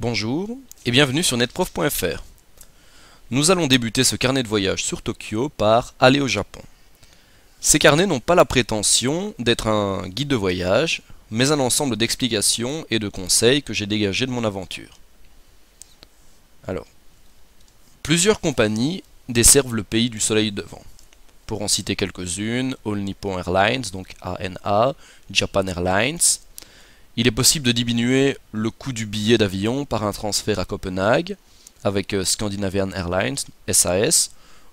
Bonjour et bienvenue sur netprof.fr. Nous allons débuter ce carnet de voyage sur Tokyo par aller au Japon. Ces carnets n'ont pas la prétention d'être un guide de voyage, mais un ensemble d'explications et de conseils que j'ai dégagés de mon aventure. Alors, plusieurs compagnies desservent le pays du soleil devant. Pour en citer quelques-unes, All Nippon Airlines, donc ANA, Japan Airlines, il est possible de diminuer le coût du billet d'avion par un transfert à Copenhague avec euh, Scandinavian Airlines, SAS,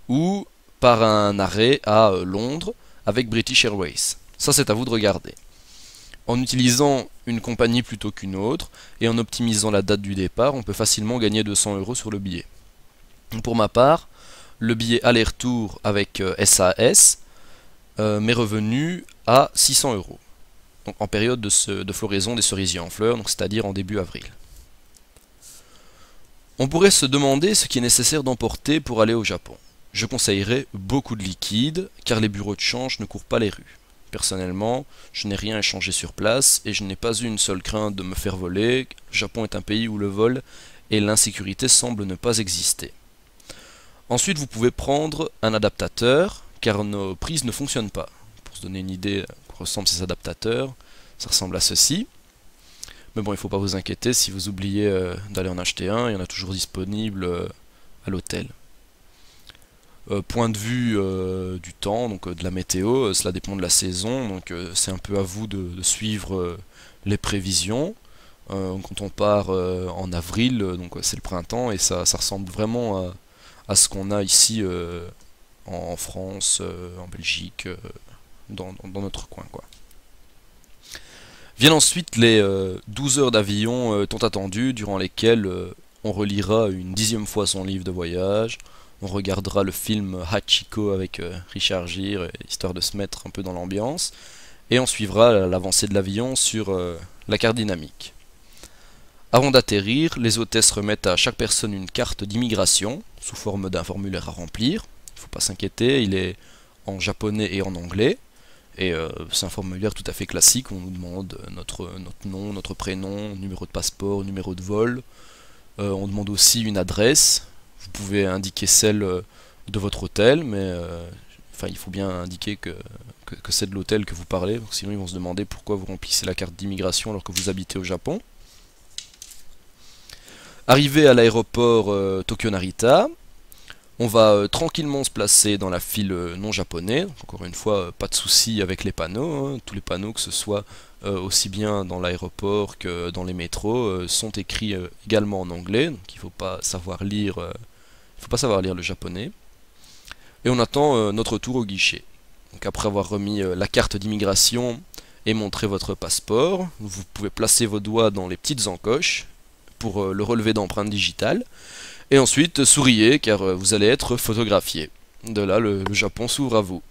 ou par un arrêt à euh, Londres avec British Airways. Ça c'est à vous de regarder. En utilisant une compagnie plutôt qu'une autre et en optimisant la date du départ, on peut facilement gagner 200 euros sur le billet. Pour ma part, le billet aller-retour avec SAS euh, m'est revenu à 600 euros en période de, floraison des cerisiers en fleurs, c'est-à-dire en début avril. On pourrait se demander ce qui est nécessaire d'emporter pour aller au Japon. Je conseillerais beaucoup de liquide, car les bureaux de change ne courent pas les rues. Personnellement, je n'ai rien échangé sur place et je n'ai pas eu une seule crainte de me faire voler. Le Japon est un pays où le vol et l'insécurité semblent ne pas exister. Ensuite, vous pouvez prendre un adaptateur, car nos prises ne fonctionnent pas. Pour se donner une idée, ressemble ces adaptateurs, ça ressemble à ceci. Mais bon, il ne faut pas vous inquiéter si vous oubliez euh, d'aller en acheter un, il y en a toujours disponible euh, à l'hôtel. Euh, point de vue du temps, donc de la météo, cela dépend de la saison, donc c'est un peu à vous de, suivre les prévisions. quand on part en avril, donc c'est le printemps, et ça, ça ressemble vraiment à, à ce qu'on a ici en France, en Belgique, dans, notre coin. quoi. Viennent ensuite les 12 euh, heures d'avion euh, tant attendues, durant lesquelles euh, on relira une dixième fois son livre de voyage, on regardera le film Hachiko avec Richard Gere, histoire de se mettre un peu dans l'ambiance, et on suivra l'avancée de l'avion sur la carte dynamique. Avant d'atterrir, les hôtesses remettent à chaque personne une carte d'immigration, sous forme d'un formulaire à remplir. Il ne faut pas s'inquiéter, il est en japonais et en anglais. Et euh, c'est un formulaire tout à fait classique, on nous demande euh, euh, notre, nom, notre prénom, numéro de passeport, numéro de vol. on demande aussi une adresse, vous pouvez indiquer celle de votre hôtel, mais enfin il faut bien indiquer que, c'est de l'hôtel que vous parlez, sinon ils vont se demander pourquoi vous remplissez la carte d'immigration alors que vous habitez au Japon. Arrivé à l'aéroport Tokyo Narita, on va euh, tranquillement se placer dans la file euh, non japonais. encore une fois, euh, pas de souci avec les panneaux. Hein. Tous les panneaux, que ce soit aussi bien dans l'aéroport que dans les métros, sont écrits également en anglais. Donc il ne faut pas savoir lire. faut pas savoir lire le japonais. Et on attend notre tour au guichet. Donc après avoir remis la carte d'immigration et montré votre passeport, vous pouvez placer vos doigts dans les petites encoches pour euh, le relevé d'empreintes digitales. Et ensuite, souriez car euh, vous allez être photographié. De là, le Japon s'ouvre à vous.